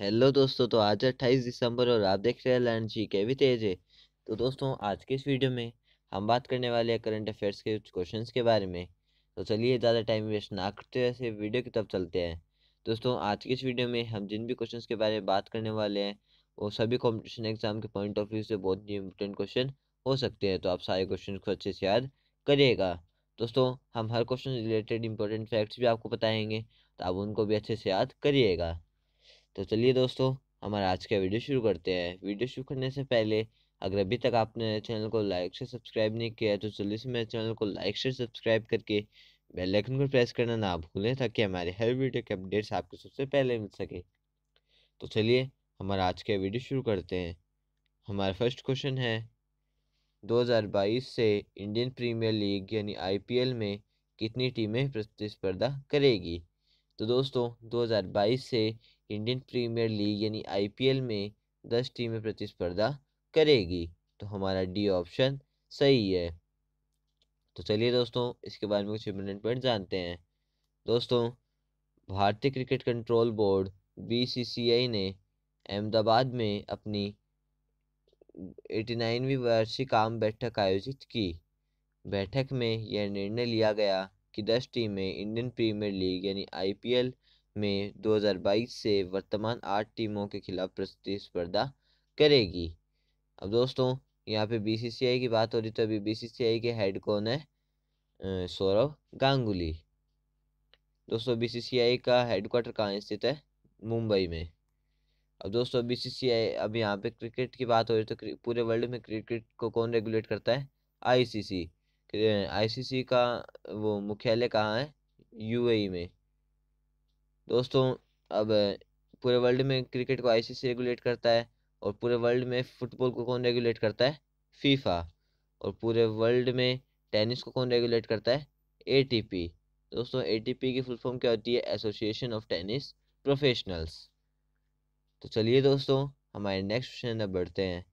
hello दोस्तों तो आज अट्ठाईस दिसंबर और आप देख रहे हैं लर्न जी के भी तेज है तो दोस्तों आज के इस वीडियो में हम बात करने वाले हैं करंट अफेयर्स के कुछ क्वेश्चन के बारे में तो चलिए ज़्यादा टाइम वेस्ट ना करते हुए वीडियो की तरफ चलते हैं दोस्तों आज के इस वीडियो में हम जिन भी क्वेश्चन के बारे में बात करने वाले हैं वो सभी कॉम्पिटिशन एग्जाम के पॉइंट ऑफ व्यू से बहुत ही इम्पोर्टेंट क्वेश्चन हो सकते हैं तो आप सारे क्वेश्चन को अच्छे से याद करिएगा दोस्तों हम हर क्वेश्चन रिलेटेड इंपॉर्टेंट फैक्ट्स भी आपको बताएंगे तो आप उनको भी अच्छे से याद करिएगा तो चलिए दोस्तों हमारा आज का वीडियो शुरू करते हैं वीडियो शुरू करने से पहले अगर अभी तक आपने चैनल को लाइक से सब्सक्राइब नहीं किया है तो जल्दी से मेरे चैनल को लाइक से सब्सक्राइब करके बेल आइकन को प्रेस करना ना भूलें ताकि हमारे हर वीडियो के अपडेट्स आपको सबसे पहले मिल सके तो चलिए हमारा आज का वीडियो शुरू करते हैं हमारा फर्स्ट क्वेश्चन है 2022 से इंडियन प्रीमियर लीग यानी आईपीएल में कितनी टीमें प्रतिस्पर्धा करेगी तो दोस्तों 2022 से इंडियन प्रीमियर लीग यानी आईपीएल में दस टीमें प्रतिस्पर्धा करेगी तो हमारा डी ऑप्शन सही है तो चलिए दोस्तों इसके बारे में कुछ इम्पोर्टेंट पॉइंट जानते हैं दोस्तों भारतीय क्रिकेट कंट्रोल बोर्ड बी ने अहमदाबाद में अपनी एटी नाइनवीं वार्षिक आम बैठक आयोजित की बैठक में यह निर्णय लिया गया कि दस टीमें इंडियन प्रीमियर लीग यानी आईपीएल में 2022 से वर्तमान आठ टीमों के खिलाफ प्रतिस्पर्धा करेगी अब दोस्तों यहाँ पे बीसीसीआई की बात हो रही तो अभी बीसीसीआई के हेड कौन है सौरव गांगुली दोस्तों बीसीसीआई का हेडक्वार्टर कहाँ स्थित है मुंबई में अब दोस्तों बीसीसीआई अब यहाँ पे क्रिकेट की बात हो रही तो पूरे वर्ल्ड में क्रिकेट को कौन रेगुलेट करता है आईसीसी आईसीसी का वो मुख्यालय कहाँ है यूएई e में दोस्तों अब पूरे वर्ल्ड में क्रिकेट को आईसीसी रेगुलेट करता है और पूरे वर्ल्ड में फुटबॉल को कौन रेगुलेट करता है फीफा और पूरे वर्ल्ड में टेनिस को कौन रेगुलेट करता है एटीपी दोस्तों एटीपी की फुल फॉर्म क्या होती है एसोसिएशन ऑफ टेनिस प्रोफेशनल्स तो चलिए दोस्तों हमारे नेक्स्ट क्वेश्चन अब बढ़ते हैं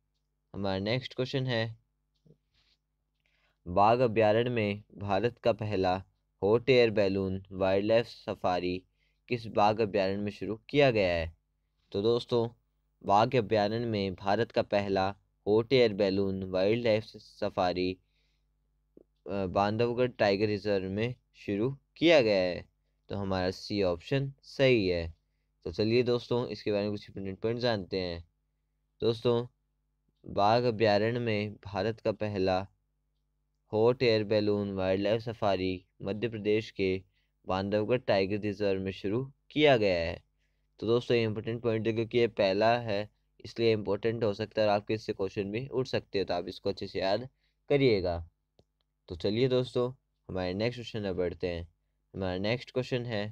हमारा नेक्स्ट क्वेश्चन है बाघ अभ्यारण्य में भारत का पहला hot air balloon wildlife safari किस बाघ अभ्यारण्य में शुरू किया गया है तो दोस्तों बाघ अभ्यारण्य में भारत का पहला hot air balloon wildlife safari Bandhavgarh tiger reserve में शुरू किया गया है तो हमारा सी ऑप्शन सही है तो चलिए दोस्तों इसके बारे में कुछ इंपोर्टेंट पॉइंट जानते हैं दोस्तों बाघ अभ्यारण्य में भारत का पहला hot air balloon wildlife safari Madhya Pradesh के बांधवगढ़ टाइगर रिजर्व में शुरू किया गया है तो दोस्तों ये इंपॉर्टेंट पॉइंट है क्योंकि ये पहला है इसलिए इम्पोर्टेंट हो सकता है और आपके इससे क्वेश्चन भी उठ सकते हो तो आप इसको अच्छे से याद करिएगा तो चलिए दोस्तों हमारे नेक्स्ट क्वेश्चन में बढ़ते हैं हमारा नेक्स्ट क्वेश्चन है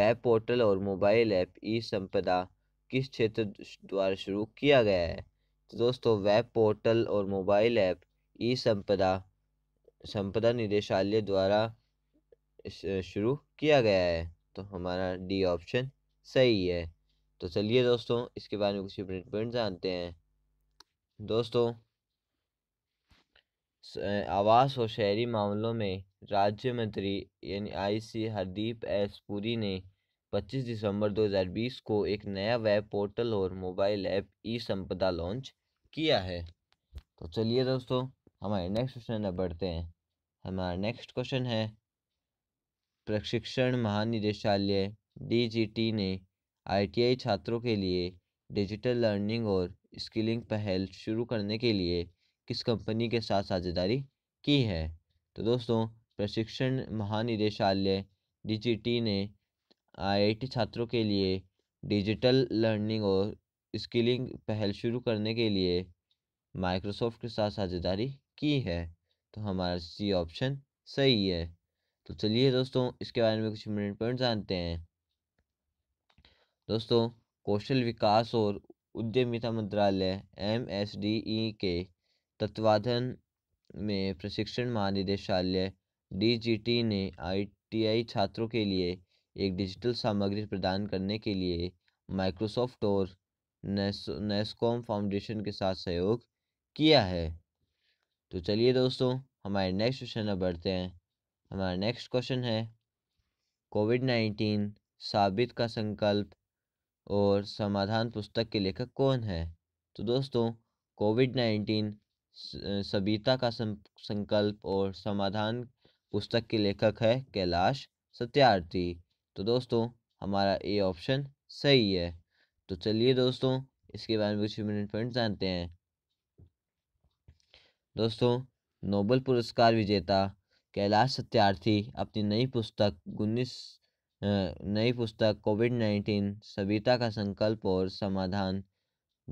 वेब पोर्टल और मोबाइल ऐप ई संपदा किस क्षेत्र द्वारा शुरू किया गया है तो दोस्तों वेब पोर्टल और मोबाइल ऐप ई संपदा संपदा निदेशालय द्वारा शुरू किया गया है तो हमारा डी ऑप्शन सही है तो चलिए दोस्तों इसके बारे में कुछ इंपॉर्टेंट पॉइंट जानते हैं दोस्तों आवास और शहरी मामलों में राज्य मंत्री यानी आईसी हरदीप एस पुरी ने 25 दिसंबर 2020 को एक नया वेब पोर्टल और mobile app e Sampada launch किया है तो चलिए दोस्तों हमारे नेक्स्ट क्वेश्चन में बढ़ते हैं हमारा नेक्स्ट क्वेश्चन है प्रशिक्षण महानिदेशालय डीजीटी ने आईटीआई छात्रों के लिए डिजिटल लर्निंग और स्किलिंग पहल शुरू करने के लिए किस कंपनी के साथ साझेदारी की है तो दोस्तों प्रशिक्षण महानिदेशालय डीजीटी ने आईआईटी छात्रों के लिए डिजिटल लर्निंग और स्किलिंग पहल शुरू करने के लिए माइक्रोसॉफ्ट के साथ साझेदारी की है तो हमारा सी ऑप्शन सही है तो चलिए दोस्तों इसके बारे में कुछ मिनट पॉइंट जानते हैं दोस्तों कौशल विकास और उद्यमिता मंत्रालय एम एस डी ई के तत्वाधन में प्रशिक्षण महानिदेशालय डी जी टी ने आई टी आई छात्रों के लिए एक डिजिटल सामग्री प्रदान करने के लिए माइक्रोसॉफ्ट और नेस्कॉम फाउंडेशन के साथ सहयोग किया है तो चलिए दोस्तों हमारे नेक्स्ट क्वेश्चन अब बढ़ते हैं हमारा नेक्स्ट क्वेश्चन है कोविड नाइन्टीन साबित का संकल्प और समाधान पुस्तक के लेखक कौन है तो दोस्तों कोविड नाइन्टीन सबिता का संकल्प और समाधान पुस्तक के लेखक है कैलाश सत्यार्थी तो दोस्तों हमारा ए ऑप्शन सही है तो चलिए दोस्तों इसके बारे में कुछ मिनट पॉइंट जानते हैं दोस्तों नोबल पुरस्कार विजेता कैलाश सत्यार्थी अपनी नई पुस्तक उन्नीस नई पुस्तक कोविड नाइन्टीन सभ्यता का संकल्प और समाधान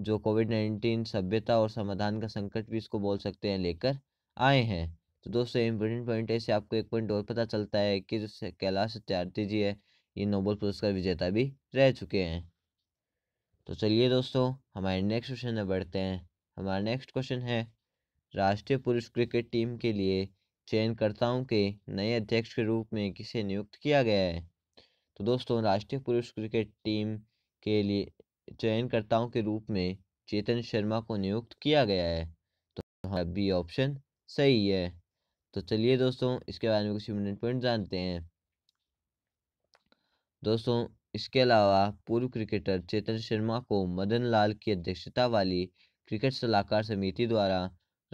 जो कोविड नाइन्टीन सभ्यता और समाधान का संकट भी इसको बोल सकते हैं लेकर आए हैं तो दोस्तों इम्पोर्टेंट पॉइंट ऐसे आपको एक पॉइंट और पता चलता है कि जो कैलाश सत्यार्थी जी है ये नोबल पुरस्कार विजेता भी रह चुके हैं तो चलिए दोस्तों हमारे नेक्स्ट क्वेश्चन में बढ़ते हैं हमारा नेक्स्ट क्वेश्चन है राष्ट्रीय पुरुष क्रिकेट टीम के लिए चयनकर्ताओं के नए अध्यक्ष के रूप में किसे नियुक्त किया गया है तो दोस्तों राष्ट्रीय पुरुष क्रिकेट टीम के लिए चयनकर्ताओं के रूप में चेतन शर्मा को नियुक्त किया गया है तो हमारा बी ऑप्शन सही है तो चलिए दोस्तों इसके बारे में कुछ इम्पोर्टेंट पॉइंट जानते हैं दोस्तों इसके अलावा पूर्व क्रिकेटर चेतन शर्मा को मदन लाल की अध्यक्षता वाली क्रिकेट सलाहकार समिति द्वारा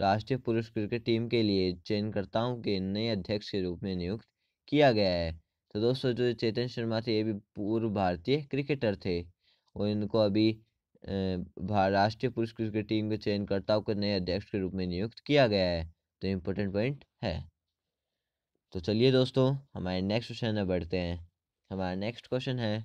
राष्ट्रीय पुरुष क्रिकेट टीम के लिए चयनकर्ताओं के नए अध्यक्ष के रूप में नियुक्त किया गया है तो दोस्तों जो चेतन शर्मा थे ये भी पूर्व भारतीय क्रिकेटर थे और इनको अभी राष्ट्रीय पुरुष क्रिकेट टीम के चयनकर्ताओं के नए अध्यक्ष के रूप में नियुक्त किया गया है तो इम्पोर्टेंट पॉइंट है तो चलिए दोस्तों हमारे नेक्स्ट क्वेश्चन में बढ़ते हैं हमारा नेक्स्ट क्वेश्चन है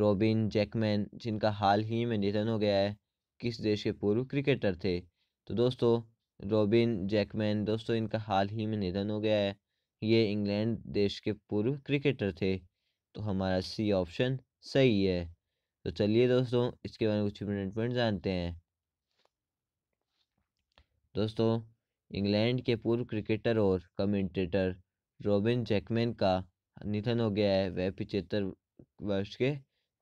रॉबिन जैकमैन जिनका हाल ही में निधन हो गया है किस देश के पूर्व क्रिकेटर थे तो दोस्तों रॉबिन जैकमैन दोस्तों इनका हाल ही में निधन हो गया है ये इंग्लैंड देश के पूर्व क्रिकेटर थे तो हमारा सी ऑप्शन सही है तो चलिए दोस्तों इसके बारे में कुछ मिनट पॉइंट जानते हैं दोस्तों इंग्लैंड के पूर्व क्रिकेटर और कमेंटेटर रॉबिन जैकमैन का निधन हो गया है वह पिचहत्तर वर्ष के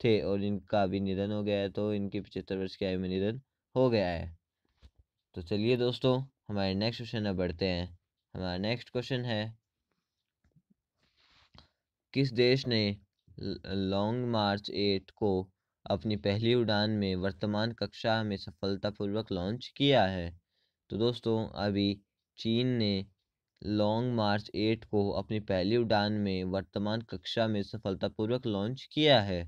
थे और इनका भी निधन हो गया है तो इनकी पिचहत्तर वर्ष की आयु में निधन हो गया है तो चलिए दोस्तों हमारे नेक्स्ट क्वेश्चन में बढ़ते हैं हमारा नेक्स्ट क्वेश्चन है किस देश ने लॉन्ग मार्च एट को अपनी पहली उड़ान में वर्तमान कक्षा में सफलतापूर्वक लॉन्च किया है तो दोस्तों अभी चीन ने लॉन्ग मार्च एट को अपनी पहली उड़ान में वर्तमान कक्षा में सफलतापूर्वक लॉन्च किया है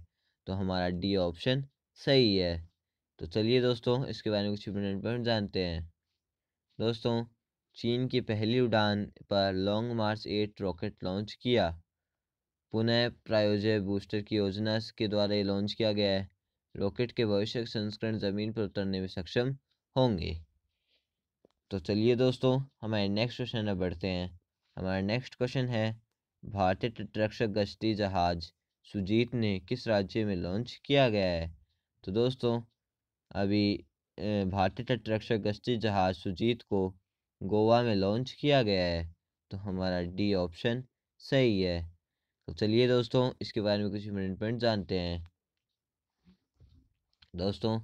तो हमारा डी ऑप्शन सही है तो चलिए दोस्तों इसके बारे में कुछ मिनट पर जानते हैं दोस्तों चीन की पहली उड़ान पर Long March eight rocket launch किया पुनः प्रायोजय बूस्टर की योजना के द्वारा ये लॉन्च किया गया है रॉकेट के भविष्य संस्करण ज़मीन पर उतरने में सक्षम होंगे तो चलिए दोस्तों हमारे नेक्स्ट क्वेश्चन में बढ़ते हैं हमारा नेक्स्ट क्वेश्चन है भारतीय तटरक्षक गश्ती जहाज सुजीत ने किस राज्य में लॉन्च किया गया है तो दोस्तों अभी भारतीय तटरक्षक गश्ती जहाज सुजीत को गोवा में लॉन्च किया गया है तो हमारा डी ऑप्शन सही है तो चलिए दोस्तों इसके बारे में कुछ इम्पोर्टेंट पॉइंट जानते हैं दोस्तों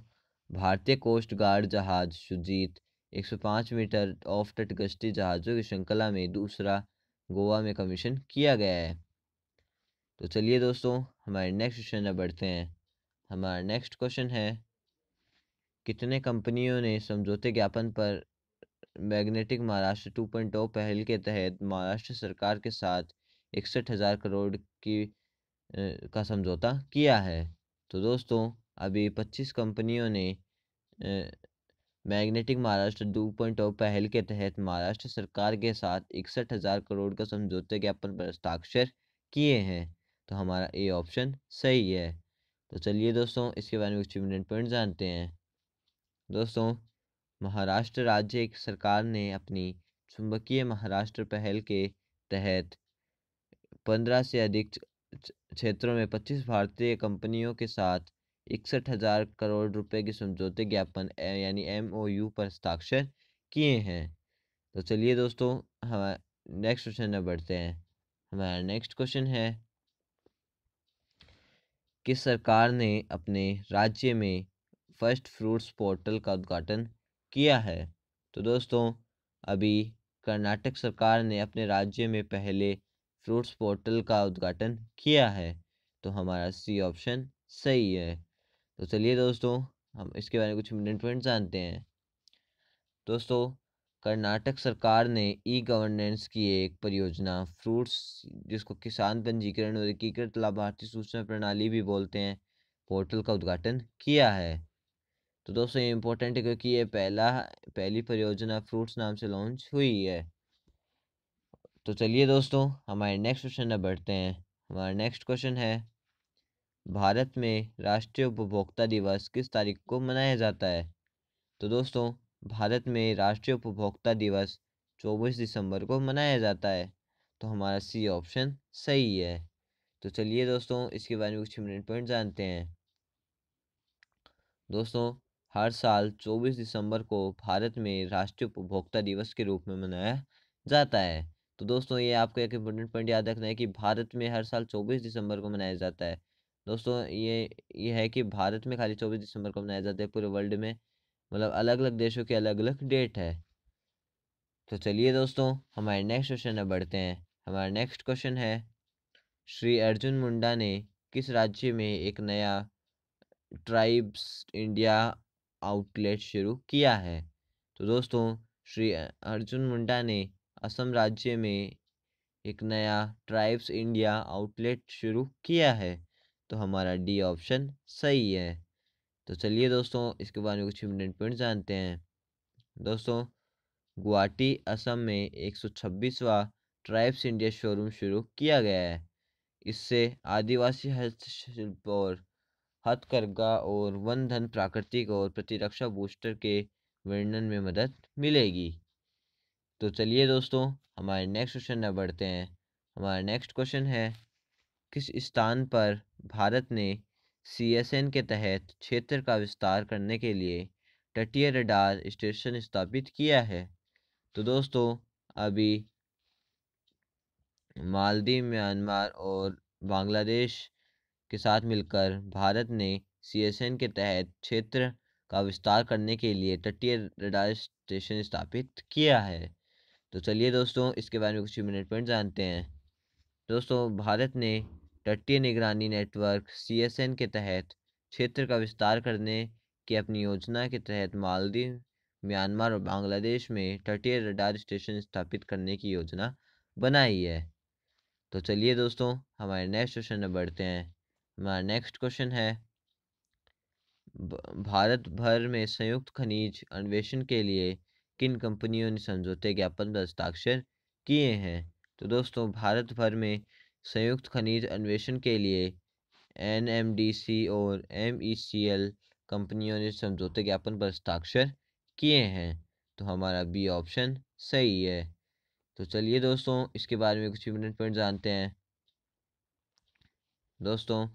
भारतीय कोस्ट गार्ड जहाज सुजीत 105 मीटर ऑफ तट गश्ती जहाज़ों की श्रृंखला में दूसरा गोवा में कमीशन किया गया है तो चलिए दोस्तों हमारे नेक्स्ट क्वेश्चन में बढ़ते हैं हमारा नेक्स्ट क्वेश्चन है कितने कंपनियों ने समझौते ज्ञापन पर मैग्नेटिक महाराष्ट्र 2.0 पहल के तहत महाराष्ट्र सरकार के साथ इकसठ हज़ार करोड़ की का समझौता किया है तो दोस्तों अभी 25 कंपनियों ने मैग्नेटिक महाराष्ट्र 2.0 पहल के तहत महाराष्ट्र सरकार के साथ इकसठ हज़ार करोड़ का समझौते ज्ञापन पर हस्ताक्षर किए हैं तो हमारा ए ऑप्शन सही है तो चलिए दोस्तों इसके बारे में कुछ इम्पोर्टेंट पॉइंट जानते हैं दोस्तों महाराष्ट्र राज्य सरकार ने अपनी चुंबकीय महाराष्ट्र पहल के तहत पंद्रह से अधिक क्षेत्रों में पच्चीस भारतीय कंपनियों के साथ इकसठ हजार करोड़ रुपए के समझौते ज्ञापन यानी एम ओ यू पर हस्ताक्षर किए हैं तो चलिए दोस्तों हमारे नेक्स्ट क्वेश्चन में बढ़ते हैं हमारा नेक्स्ट क्वेश्चन है किस सरकार ने अपने राज्य में फर्स्ट फ्रूट्स पोर्टल का उद्घाटन किया है तो दोस्तों अभी कर्नाटक सरकार ने अपने राज्य में पहले फ्रूट्स पोर्टल का उद्घाटन किया है तो हमारा सी ऑप्शन सही है तो चलिए दोस्तों हम इसके बारे में कुछ मिनट पॉइंट जानते हैं दोस्तों कर्नाटक सरकार ने ई गवर्नेंस की एक परियोजना फ्रूट्स जिसको किसान पंजीकरण और एकीकृत लाभार्थी सूचना प्रणाली भी बोलते हैं पोर्टल का उद्घाटन किया है तो दोस्तों ये इम्पोर्टेंट है क्योंकि ये पहला पहली परियोजना फ्रूट्स नाम से लॉन्च हुई है तो चलिए दोस्तों हमारे नेक्स्ट क्वेश्चन पर बढ़ते हैं हमारा नेक्स्ट क्वेश्चन है भारत में राष्ट्रीय उपभोक्ता दिवस किस तारीख को मनाया जाता है तो दोस्तों भारत में राष्ट्रीय उपभोक्ता दिवस चौबीस दिसंबर को मनाया जाता है तो हमारा सी ऑप्शन सही है तो चलिए दोस्तों इसके बारे में कुछ मिनट पॉइंट जानते हैं दोस्तों हर साल 24 दिसंबर को भारत में राष्ट्रीय उपभोक्ता दिवस के रूप में मनाया जाता है तो दोस्तों ये आपको एक इम्पोर्टेंट पॉइंट याद रखना है कि भारत में हर साल 24 दिसंबर को मनाया जाता है दोस्तों ये ये है कि भारत में खाली 24 दिसंबर को मनाया जाता है पूरे वर्ल्ड में मतलब अलग अलग देशों के अलग अलग डेट है तो चलिए दोस्तों हमारे नेक्स्ट क्वेश्चन में बढ़ते हैं हमारा नेक्स्ट क्वेश्चन है श्री अर्जुन मुंडा ने किस राज्य में एक नया ट्राइब्स इंडिया आउटलेट शुरू किया है तो दोस्तों श्री अर्जुन मुंडा ने असम राज्य में एक नया ट्राइब्स इंडिया आउटलेट शुरू किया है तो हमारा डी ऑप्शन सही है तो चलिए दोस्तों इसके बारे में कुछ मिनट पॉइंट जानते हैं दोस्तों गुवाहाटी असम में एक सौ छब्बीसवा ट्राइब्स इंडिया शोरूम शुरू किया गया है इससे आदिवासी हस्तशिल्प और हथकरघा और वन धन प्राकृतिक और प्रतिरक्षा बूस्टर के वर्णन में मदद मिलेगी तो चलिए दोस्तों हमारे नेक्स्ट क्वेश्चन में बढ़ते हैं हमारा नेक्स्ट क्वेश्चन है किस स्थान पर भारत ने सी एस एन के तहत क्षेत्र का विस्तार करने के लिए तटीय रडार स्टेशन स्थापित किया है तो दोस्तों अभी मालदीव म्यांमार और बांग्लादेश के साथ मिलकर भारत ने सीएसएन के तहत क्षेत्र का विस्तार करने के लिए तटीय रडार स्टेशन स्थापित किया है तो चलिए दोस्तों इसके बारे में कुछ मिनट पॉइंट जानते हैं दोस्तों भारत ने तटीय निगरानी नेटवर्क सी के तहत क्षेत्र का विस्तार करने की अपनी योजना के तहत मालदीव म्यांमार और बांग्लादेश में तटीय रडार स्टेशन स्थापित करने की योजना बनाई है तो चलिए दोस्तों हमारे नेक्स्ट क्वेश्चन में बढ़ते हैं हमारा नेक्स्ट क्वेश्चन है भारत भर में संयुक्त खनिज अन्वेषण के लिए किन कंपनियों ने समझौते ज्ञापन पर हस्ताक्षर किए हैं तो दोस्तों भारत भर में संयुक्त खनिज अन्वेषण के लिए एन और एम e कंपनियों ने समझौते ज्ञापन पर हस्ताक्षर किए हैं तो हमारा बी ऑप्शन सही है तो चलिए दोस्तों इसके बारे में कुछ मिनट पॉइंट जानते हैं दोस्तों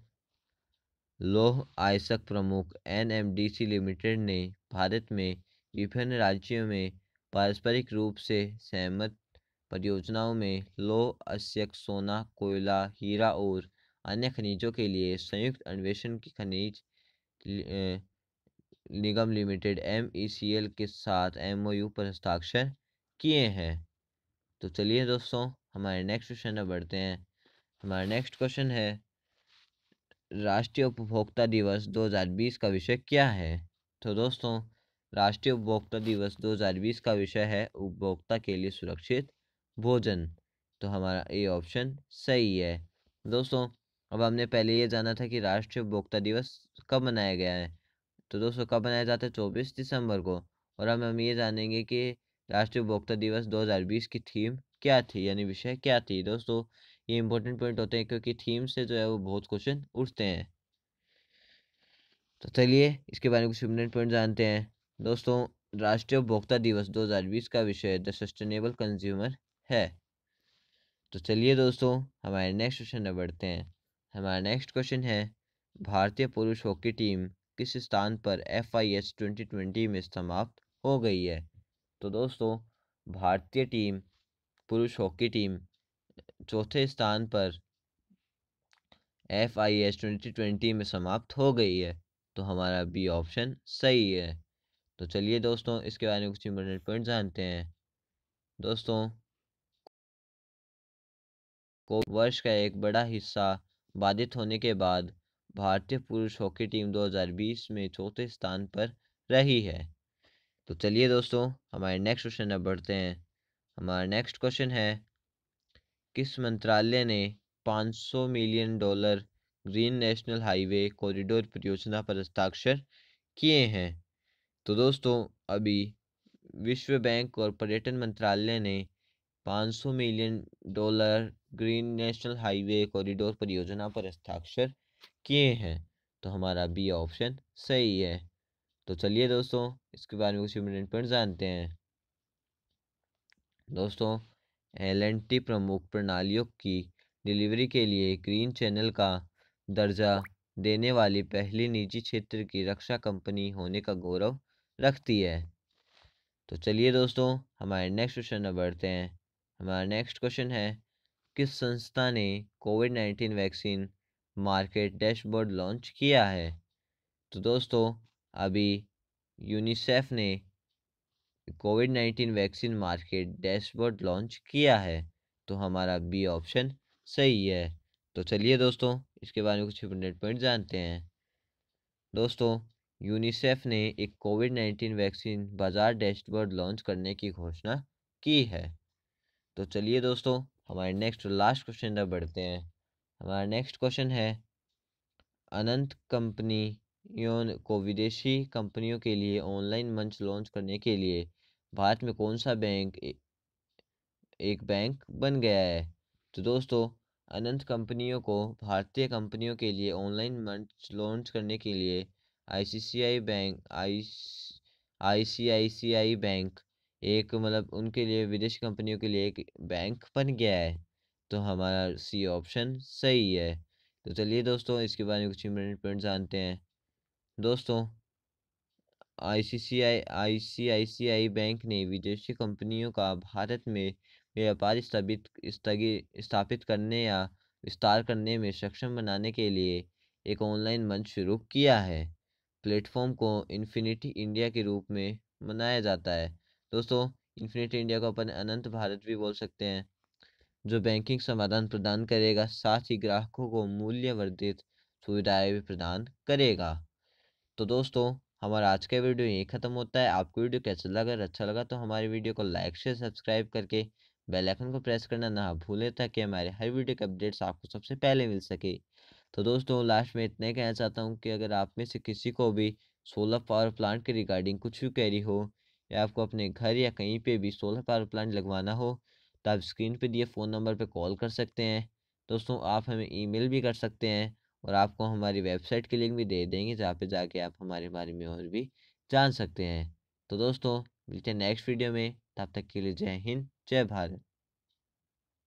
लौह आयसक प्रमुख एनएमडीसी लिमिटेड ने भारत में विभिन्न राज्यों में पारस्परिक रूप से सहमत परियोजनाओं में लौह आयसक सोना कोयला हीरा और अन्य खनिजों के लिए संयुक्त अन्वेषण की खनिज निगम लिमिटेड एम के साथ एम पर हस्ताक्षर किए हैं तो चलिए दोस्तों हमारे नेक्स्ट क्वेश्चन पर बढ़ते हैं हमारा नेक्स्ट क्वेश्चन है राष्ट्रीय उपभोक्ता दिवस 2020 का विषय क्या है तो दोस्तों राष्ट्रीय उपभोक्ता दिवस 2020 का विषय है उपभोक्ता के लिए सुरक्षित भोजन तो हमारा ए ऑप्शन सही है दोस्तों अब हमने पहले ये जाना था कि राष्ट्रीय उपभोक्ता दिवस कब मनाया गया है तो दोस्तों कब मनाया जाता है चौबीस दिसंबर को और हम हम ये जानेंगे कि राष्ट्रीय उपभोक्ता दिवस 2020 की थीम क्या थी यानी विषय क्या थी दोस्तों ये इंपॉर्टेंट पॉइंट होते हैं क्योंकि थीम से जो है वो बहुत क्वेश्चन उठते हैं तो चलिए इसके बारे में कुछ इंपॉर्टेंट पॉइंट जानते हैं दोस्तों राष्ट्रीय उपभोक्ता दिवस 2020 का विषय द सस्टेनेबल कंज्यूमर है तो चलिए दोस्तों हमारे नेक्स्ट क्वेश्चन में बढ़ते हैं हमारा नेक्स्ट क्वेश्चन है भारतीय पुरुष हॉकी टीम किस स्थान पर F I S twenty twenty में समाप्त हो गई है तो दोस्तों भारतीय टीम पुरुष हॉकी टीम चौथे स्थान पर F I S twenty twenty में समाप्त हो गई है तो हमारा बी ऑप्शन सही है तो चलिए दोस्तों इसके बारे में कुछ इम्पोर्टेंट पॉइंट जानते हैं दोस्तों को वर्ष का एक बड़ा हिस्सा बाधित होने के बाद भारतीय पुरुष हॉकी टीम 2020 में चौथे स्थान पर रही है तो चलिए दोस्तों हमारे नेक्स्ट क्वेश्चन अब बढ़ते हैं हमारा नेक्स्ट क्वेश्चन है किस मंत्रालय ने 500 million dollar green national highway corridor परियोजना पर हस्ताक्षर किए हैं तो दोस्तों अभी विश्व बैंक और पर्यटन मंत्रालय ने 500 million dollar green national highway corridor परियोजना पर हस्ताक्षर किए हैं तो हमारा बी ऑप्शन सही है तो चलिए दोस्तों इसके बारे में कुछ इम्पोर्टेंट पॉइंट जानते हैं दोस्तों एल एंड टी प्रमुख प्रणालियों की डिलीवरी के लिए ग्रीन चैनल का दर्जा देने वाली पहली निजी क्षेत्र की रक्षा कंपनी होने का गौरव रखती है तो चलिए दोस्तों हमारे नेक्स्ट क्वेश्चन में बढ़ते हैं हमारा नेक्स्ट क्वेश्चन है किस संस्था ने COVID nineteen vaccine market dashboard launch किया है तो दोस्तों अभी यूनिसेफ ने COVID nineteen vaccine market dashboard launch किया है तो हमारा बी ऑप्शन सही है तो चलिए दोस्तों इसके बारे में कुछ इंपोर्टेंट पॉइंट जानते हैं दोस्तों यूनिसेफ ने एक कोविड नाइन्टीन वैक्सीन बाजार डैशबोर्ड लॉन्च करने की घोषणा की है तो चलिए दोस्तों हमारे नेक्स्ट लास्ट क्वेश्चन पर बढ़ते हैं हमारा नेक्स्ट क्वेश्चन है अनंत कंपनी को विदेशी कंपनियों के लिए ऑनलाइन मंच लॉन्च करने के लिए भारत में कौन सा बैंक एक बैंक बन गया है तो दोस्तों अनंत कंपनियों को भारतीय कंपनियों के लिए ऑनलाइन मंच लॉन्च करने के लिए ICCI bank I ICICI bank एक मतलब उनके लिए विदेशी कंपनियों के लिए एक बैंक बन गया है तो हमारा सी ऑप्शन सही है तो चलिए दोस्तों इसके बारे में कुछ इम्पोर्टेंट पॉइंट जानते हैं दोस्तों आईसीसीआई आईसीआईसीआई बैंक ने विदेशी कंपनियों का भारत में व्यापार स्थापित स्थापित करने या विस्तार करने में सक्षम बनाने के लिए एक ऑनलाइन मंच शुरू किया है प्लेटफॉर्म को इन्फिनिटी इंडिया के रूप में मनाया जाता है दोस्तों इन्फिनिटी इंडिया को अपन अनंत भारत भी बोल सकते हैं जो बैंकिंग समाधान प्रदान करेगा साथ ही ग्राहकों को मूल्यवर्धित सुविधाएं भी प्रदान करेगा तो दोस्तों हमारा आज का वीडियो यही ख़त्म होता है आपको वीडियो कैसा लगा अगर अच्छा लगा तो हमारी वीडियो को लाइक शेयर सब्सक्राइब करके बेल आइकन को प्रेस करना ना भूलें ताकि हमारे हर वीडियो के अपडेट्स आपको सबसे पहले मिल सके तो दोस्तों लास्ट में इतना कहना चाहता हूँ कि अगर आप में से किसी को भी सोलर पावर प्लांट के रिगार्डिंग कुछ भी कैरी हो या आपको अपने घर या कहीं पर भी सोलर पावर प्लांट लगवाना हो तो आप स्क्रीन पर दिए फ़ोन नंबर पर कॉल कर सकते हैं दोस्तों आप हमें ईमेल भी कर सकते हैं और आपको हमारी वेबसाइट की लिंक भी दे देंगे जहाँ पे जाके आप हमारे बारे में और भी जान सकते हैं तो दोस्तों मिलते हैं नेक्स्ट वीडियो में तब तक के लिए जय हिंद जय भारत